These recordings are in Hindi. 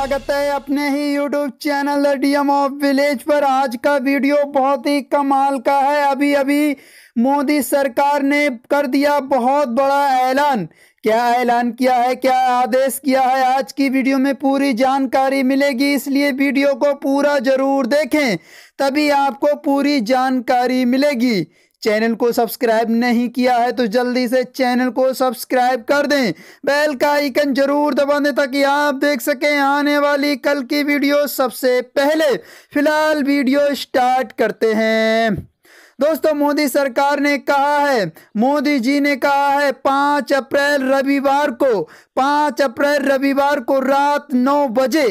स्वागत है अपने ही YouTube channel DM of village पर आज का वीडियो बहुत ही कमाल का है अभी अभी मोदी सरकार ने कर दिया बहुत बड़ा ऐलान क्या ऐलान किया है क्या आदेश किया है आज की वीडियो में पूरी जानकारी मिलेगी इसलिए वीडियो को पूरा जरूर देखें तभी आपको पूरी जानकारी मिलेगी चैनल को सब्सक्राइब नहीं किया है तो जल्दी से चैनल को सब्सक्राइब कर दें बेल का आइकन जरूर दबा दें ताकि आप देख सकें आने वाली कल की वीडियो सबसे पहले फिलहाल वीडियो स्टार्ट करते हैं दोस्तों मोदी सरकार ने कहा है मोदी जी ने कहा है पाँच अप्रैल रविवार को पाँच अप्रैल रविवार को रात नौ बजे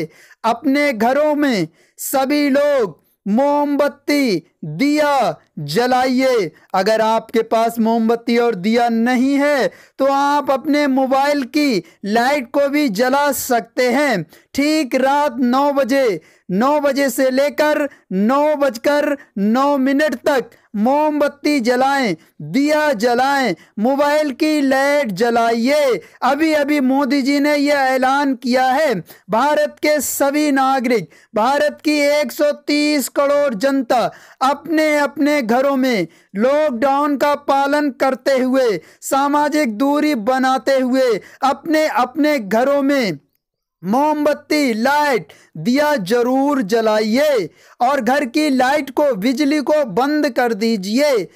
अपने घरों में सभी लोग मोमबत्ती दिया जलाइए अगर आपके पास मोमबत्ती और दिया नहीं है तो आप अपने मोबाइल की लाइट को भी जला सकते हैं ठीक रात नौ बजे नौ बजे से लेकर नौ बजकर नौ मिनट तक मोमबत्ती जलाएं दिया जलाएं मोबाइल की लाइट जलाइए अभी अभी मोदी जी ने यह ऐलान किया है भारत के सभी नागरिक भारत की 130 करोड़ जनता अपने अपने घरों में लॉकडाउन का पालन करते हुए सामाजिक दूरी बनाते हुए अपने अपने घरों में मोमबत्ती लाइट दिया जरूर जलाइए और घर की लाइट को बिजली को बंद कर दीजिए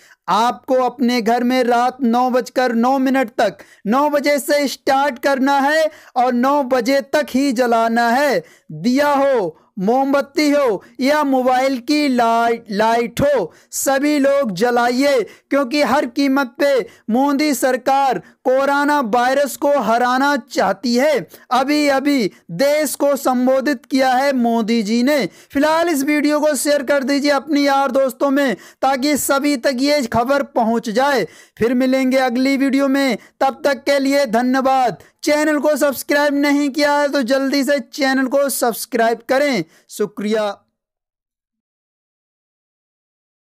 आपको अपने घर में रात नौ बजकर नौ मिनट तक नौ बजे से स्टार्ट करना है और नौ बजे तक ही जलाना है दिया हो मोमबत्ती हो या मोबाइल की लाइट लाइट हो सभी लोग जलाइए क्योंकि हर कीमत पे मोदी सरकार कोरोना वायरस को हराना चाहती है अभी अभी देश को संबोधित किया है मोदी जी ने फिलहाल इस वीडियो को शेयर कर दीजिए अपनी यार दोस्तों में ताकि सभी तक ये खबर पहुंच जाए फिर मिलेंगे अगली वीडियो में तब तक के लिए धन्यवाद चैनल को सब्सक्राइब नहीं किया है तो जल्दी से चैनल को सब्सक्राइब करें शुक्रिया